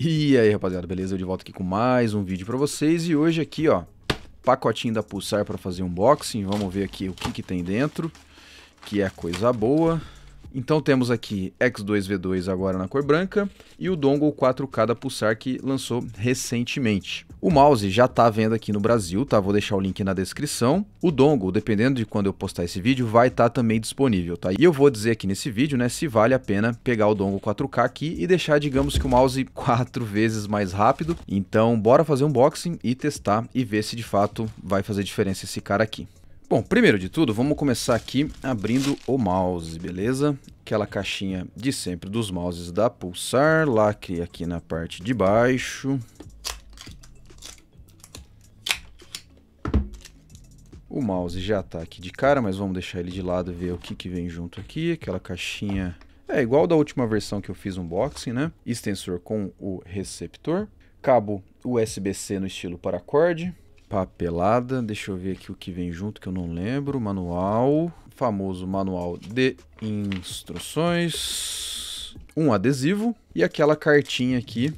E aí, rapaziada, beleza? Eu de volta aqui com mais um vídeo pra vocês e hoje aqui, ó, pacotinho da Pulsar pra fazer unboxing, vamos ver aqui o que que tem dentro, que é coisa boa. Então temos aqui X2V2 agora na cor branca e o dongle 4K da Pulsar que lançou recentemente. O mouse já está à venda aqui no Brasil, tá? Vou deixar o link na descrição. O dongle, dependendo de quando eu postar esse vídeo, vai estar tá também disponível, tá? E eu vou dizer aqui nesse vídeo, né, se vale a pena pegar o dongle 4K aqui e deixar, digamos que o mouse quatro vezes mais rápido. Então, bora fazer um unboxing e testar e ver se de fato vai fazer diferença esse cara aqui. Bom, primeiro de tudo, vamos começar aqui abrindo o mouse, beleza? Aquela caixinha de sempre dos mouses da Pulsar, lacre aqui na parte de baixo. O mouse já está aqui de cara, mas vamos deixar ele de lado e ver o que, que vem junto aqui. Aquela caixinha é igual da última versão que eu fiz unboxing, né? Extensor com o receptor, cabo USB-C no estilo paracord, papelada. Deixa eu ver aqui o que vem junto que eu não lembro. Manual, famoso manual de instruções, um adesivo e aquela cartinha aqui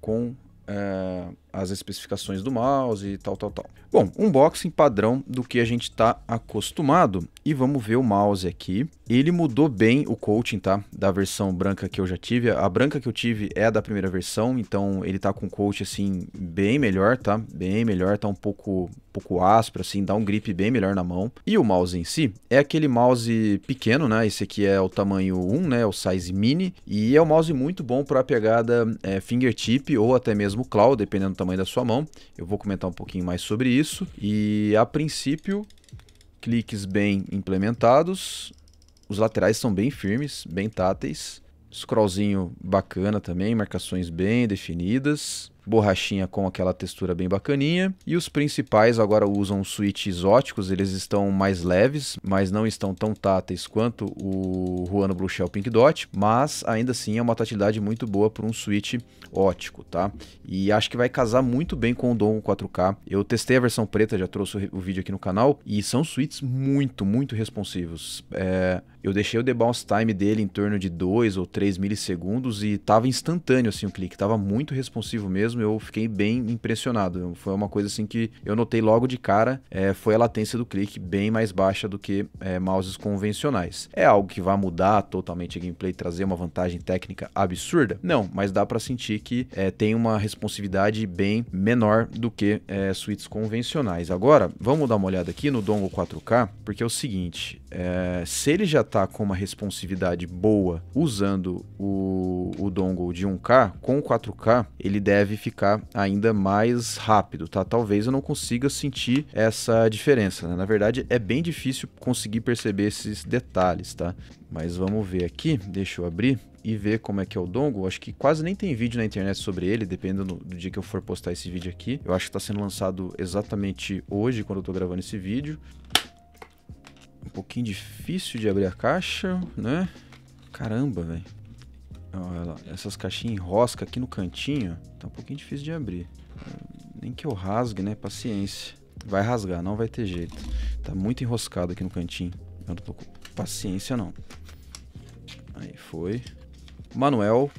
com uh, as especificações do mouse e tal, tal, tal. Bom, unboxing padrão do que a gente está acostumado e vamos ver o mouse aqui. Ele mudou bem o coating, tá? Da versão branca que eu já tive. A branca que eu tive é a da primeira versão, então ele tá com coating assim bem melhor, tá? Bem melhor, tá um pouco pouco áspero assim, dá um grip bem melhor na mão. E o mouse em si é aquele mouse pequeno, né? Esse aqui é o tamanho 1, né? O size mini e é um mouse muito bom para pegada é, fingertip ou até mesmo claw, dependendo do tamanho da sua mão. Eu vou comentar um pouquinho mais sobre isso. E a princípio, cliques bem implementados. Os laterais são bem firmes, bem táteis. Scrollzinho bacana também, marcações bem definidas borrachinha com aquela textura bem bacaninha. E os principais agora usam switches óticos, eles estão mais leves, mas não estão tão táteis quanto o Ruano Blue Shell Pink Dot, mas ainda assim é uma tatilidade muito boa para um switch ótico, tá? E acho que vai casar muito bem com o Dom 4K. Eu testei a versão preta, já trouxe o vídeo aqui no canal, e são switches muito, muito responsivos. É... Eu deixei o debounce time dele em torno de 2 ou 3 milissegundos e tava instantâneo assim o clique, tava muito responsivo mesmo mesmo, eu fiquei bem impressionado. Foi uma coisa assim que eu notei logo de cara, é, foi a latência do clique bem mais baixa do que é, mouses convencionais. É algo que vai mudar totalmente a gameplay, trazer uma vantagem técnica absurda? Não, mas dá para sentir que é, tem uma responsividade bem menor do que é, suítes convencionais. Agora, vamos dar uma olhada aqui no dongle 4K, porque é o seguinte, é, se ele já está com uma responsividade boa usando o, o dongle de 1K, com 4K ele deve ficar ainda mais rápido, tá? Talvez eu não consiga sentir essa diferença, né? Na verdade, é bem difícil conseguir perceber esses detalhes, tá? Mas vamos ver aqui, deixa eu abrir e ver como é que é o dongle. Acho que quase nem tem vídeo na internet sobre ele, dependendo do dia que eu for postar esse vídeo aqui. Eu acho que está sendo lançado exatamente hoje, quando eu estou gravando esse vídeo. Um pouquinho difícil de abrir a caixa, né? Caramba, velho essas caixinhas enrosca aqui no cantinho. Tá um pouquinho difícil de abrir. Nem que eu rasgue, né? Paciência. Vai rasgar, não vai ter jeito. Tá muito enroscado aqui no cantinho. Eu não tô com paciência, não. Aí foi. Manuel,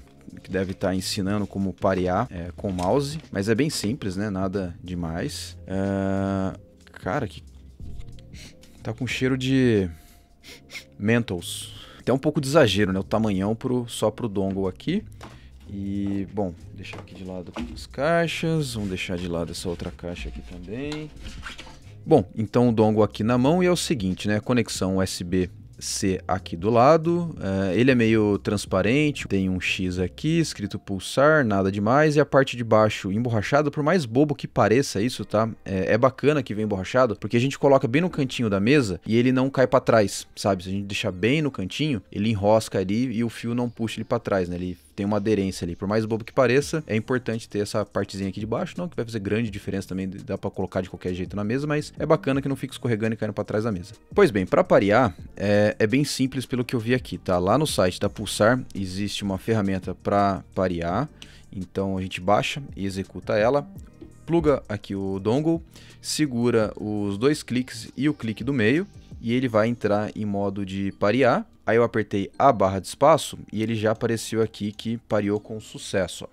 que deve estar tá ensinando como parear é, com o mouse. Mas é bem simples, né? Nada demais. É, cara, que... Tá com cheiro de... Mentos até um pouco de exagero, né? O tamanhão pro, só pro dongle aqui. E, bom, deixar aqui de lado as caixas, vamos deixar de lado essa outra caixa aqui também. Bom, então o dongle aqui na mão e é o seguinte, né? Conexão USB C aqui do lado. É, ele é meio transparente, tem um X aqui escrito pulsar, nada demais. E a parte de baixo emborrachada, por mais bobo que pareça isso, tá? É, é bacana que vem emborrachado, porque a gente coloca bem no cantinho da mesa e ele não cai para trás, sabe? Se a gente deixar bem no cantinho, ele enrosca ali e o fio não puxa ele para trás, né? Ele tem uma aderência ali. Por mais bobo que pareça, é importante ter essa partezinha aqui de baixo, não que vai fazer grande diferença também, dá para colocar de qualquer jeito na mesa, mas é bacana que não fique escorregando e caindo para trás da mesa. Pois bem, para parear, é, é, bem simples pelo que eu vi aqui, tá? Lá no site da Pulsar existe uma ferramenta para parear, então a gente baixa e executa ela, pluga aqui o dongle, segura os dois cliques e o clique do meio, e ele vai entrar em modo de parear. Aí eu apertei a barra de espaço e ele já apareceu aqui que pareou com sucesso.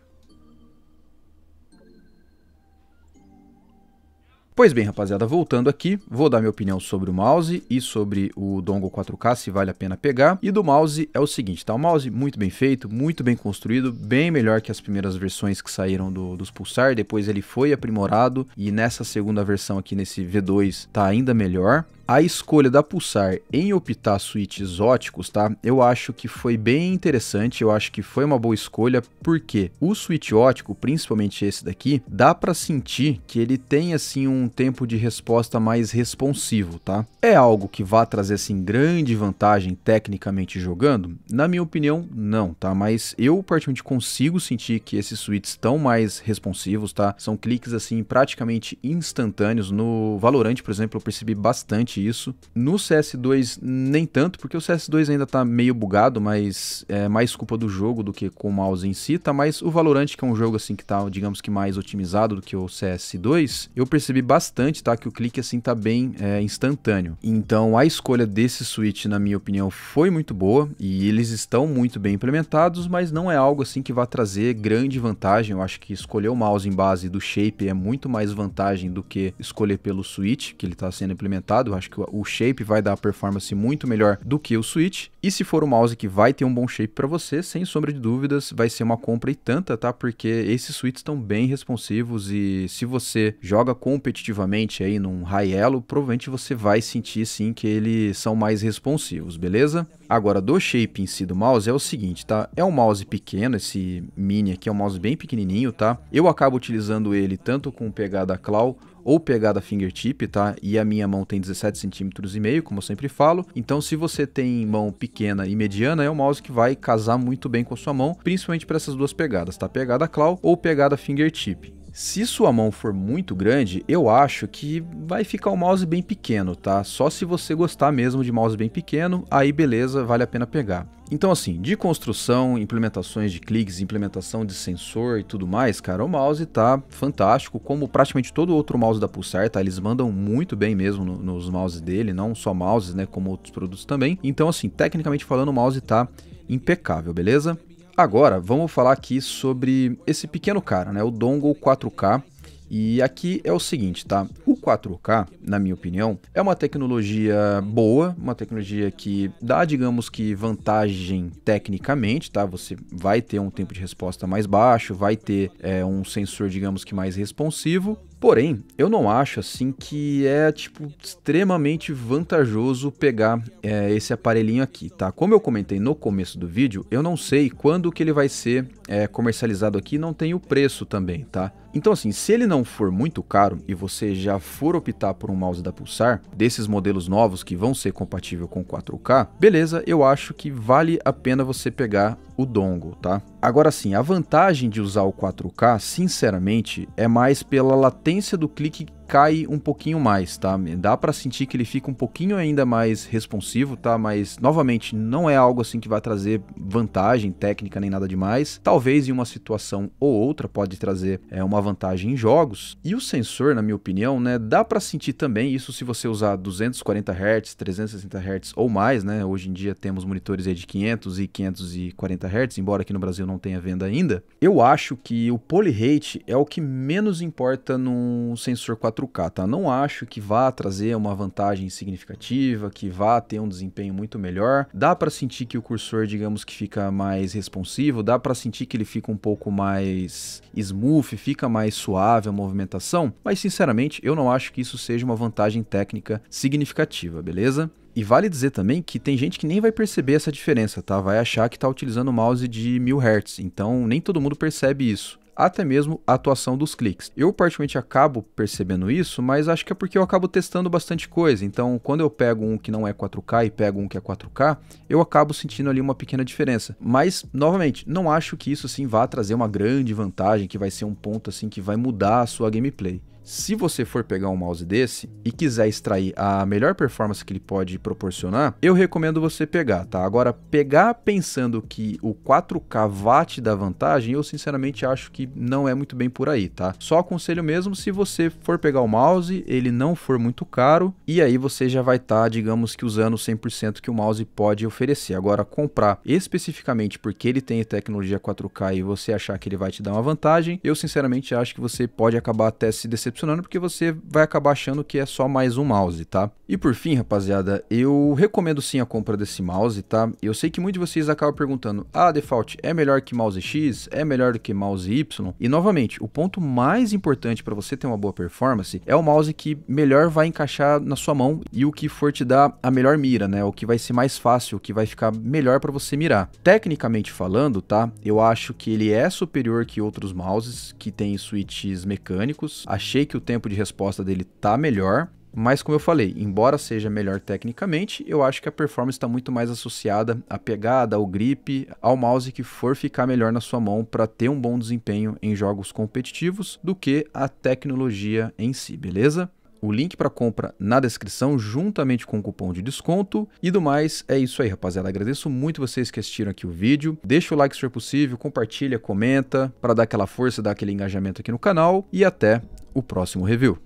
Pois bem, rapaziada, voltando aqui, vou dar minha opinião sobre o mouse e sobre o dongle 4K, se vale a pena pegar. E do mouse é o seguinte, tá? O mouse muito bem feito, muito bem construído, bem melhor que as primeiras versões que saíram do, dos Pulsar, depois ele foi aprimorado e nessa segunda versão aqui, nesse V2, tá ainda melhor. A escolha da Pulsar em optar suítes exóticos, tá? Eu acho que foi bem interessante, eu acho que foi uma boa escolha, porque o suíte ótico, principalmente esse daqui, dá para sentir que ele tem assim um tempo de resposta mais responsivo, tá? É algo que vá trazer assim grande vantagem tecnicamente jogando? Na minha opinião, não, tá? Mas eu particularmente consigo sentir que esses suítes estão mais responsivos, tá? São cliques assim praticamente instantâneos no Valorant, por exemplo, eu percebi bastante bastante isso. No CS2, nem tanto, porque o CS2 ainda tá meio bugado, mas é mais culpa do jogo do que com o mouse em si, tá? Mas o Valorant, que é um jogo assim que tá, digamos que mais otimizado do que o CS2, eu percebi bastante, tá? Que o clique assim tá bem é, instantâneo. Então a escolha desse Switch, na minha opinião, foi muito boa e eles estão muito bem implementados, mas não é algo assim que vá trazer grande vantagem. Eu acho que escolher o mouse em base do Shape é muito mais vantagem do que escolher pelo Switch, que ele tá sendo implementado. Eu acho acho que o shape vai dar a performance muito melhor do que o Switch. E se for o mouse que vai ter um bom shape para você, sem sombra de dúvidas, vai ser uma compra e tanta, tá? Porque esses Switches estão bem responsivos e se você joga competitivamente aí num high elo, provavelmente você vai sentir sim que eles são mais responsivos, beleza? Agora, do shape em si do mouse é o seguinte, tá? É um mouse pequeno, esse mini aqui é um mouse bem pequenininho, tá? Eu acabo utilizando ele tanto com pegada claw ou pegada fingertip, tá? E a minha mão tem 17 centímetros e meio, como eu sempre falo. Então, se você tem mão pequena e mediana, é um mouse que vai casar muito bem com a sua mão, principalmente para essas duas pegadas, tá? Pegada claw ou pegada fingertip. Se sua mão for muito grande, eu acho que vai ficar um mouse bem pequeno, tá? Só se você gostar mesmo de mouse bem pequeno, aí beleza, vale a pena pegar. Então assim, de construção, implementações de cliques, implementação de sensor e tudo mais, cara, o mouse tá fantástico, como praticamente todo outro mouse da Pulsar, tá? Eles mandam muito bem mesmo no, nos mouses dele, não só mouses, né, como outros produtos também. Então assim, tecnicamente falando, o mouse tá impecável, beleza? Agora, vamos falar aqui sobre esse pequeno cara, né, o dongle 4K. E aqui é o seguinte, tá? O 4K, na minha opinião, é uma tecnologia boa, uma tecnologia que dá, digamos que, vantagem tecnicamente, tá? Você vai ter um tempo de resposta mais baixo, vai ter é, um sensor, digamos que, mais responsivo, Porém, eu não acho assim que é tipo extremamente vantajoso pegar é, esse aparelhinho aqui, tá? Como eu comentei no começo do vídeo, eu não sei quando que ele vai ser é, comercializado aqui, não tem o preço também, tá? Então assim, se ele não for muito caro e você já for optar por um mouse da Pulsar, desses modelos novos que vão ser compatível com 4K, beleza, eu acho que vale a pena você pegar o dongle, tá? Agora sim, a vantagem de usar o 4K, sinceramente, é mais pela latência do clique cai um pouquinho mais, tá? Dá para sentir que ele fica um pouquinho ainda mais responsivo, tá? Mas novamente não é algo assim que vai trazer vantagem técnica nem nada demais. Talvez em uma situação ou outra pode trazer é, uma vantagem em jogos. E o sensor, na minha opinião, né, dá para sentir também isso se você usar 240 Hz, 360 Hz ou mais, né? Hoje em dia temos monitores aí de 500 e 540 Hz, embora aqui no Brasil não tenha venda ainda. Eu acho que o rate é o que menos importa num sensor 4 4K, tá? Não acho que vá trazer uma vantagem significativa, que vá ter um desempenho muito melhor. Dá para sentir que o cursor, digamos que fica mais responsivo, dá para sentir que ele fica um pouco mais smooth, fica mais suave a movimentação, mas sinceramente eu não acho que isso seja uma vantagem técnica significativa, beleza? E vale dizer também que tem gente que nem vai perceber essa diferença, tá? Vai achar que está utilizando o mouse de 1000 Hz, então nem todo mundo percebe isso até mesmo a atuação dos cliques. Eu particularmente acabo percebendo isso, mas acho que é porque eu acabo testando bastante coisa. Então, quando eu pego um que não é 4K e pego um que é 4K, eu acabo sentindo ali uma pequena diferença. Mas, novamente, não acho que isso sim vá trazer uma grande vantagem, que vai ser um ponto assim que vai mudar a sua gameplay. Se você for pegar um mouse desse e quiser extrair a melhor performance que ele pode proporcionar, eu recomendo você pegar, tá? Agora, pegar pensando que o 4K vá te dar vantagem, eu sinceramente acho que não é muito bem por aí, tá? Só aconselho mesmo se você for pegar o mouse, ele não for muito caro, e aí você já vai estar, tá, digamos que usando 100% que o mouse pode oferecer. Agora, comprar especificamente porque ele tem tecnologia 4K e você achar que ele vai te dar uma vantagem, eu sinceramente acho que você pode acabar até se decepcionando decepcionando porque você vai acabar achando que é só mais um mouse, tá? E por fim, rapaziada, eu recomendo sim a compra desse mouse, tá? Eu sei que muitos de vocês acabam perguntando, ah, Default, é melhor que mouse X? É melhor do que mouse Y? E novamente, o ponto mais importante para você ter uma boa performance é o mouse que melhor vai encaixar na sua mão e o que for te dar a melhor mira, né? O que vai ser mais fácil, o que vai ficar melhor para você mirar. Tecnicamente falando, tá? Eu acho que ele é superior que outros mouses que têm switches mecânicos. Achei que o tempo de resposta dele tá melhor, mas, como eu falei, embora seja melhor tecnicamente, eu acho que a performance está muito mais associada à pegada, ao grip, ao mouse que for ficar melhor na sua mão para ter um bom desempenho em jogos competitivos do que a tecnologia em si, beleza? o link para compra na descrição, juntamente com o cupom de desconto. E do mais, é isso aí, rapaziada. Agradeço muito vocês que assistiram aqui o vídeo. Deixa o like se for possível, compartilha, comenta para dar aquela força, dar aquele engajamento aqui no canal. E até o próximo review.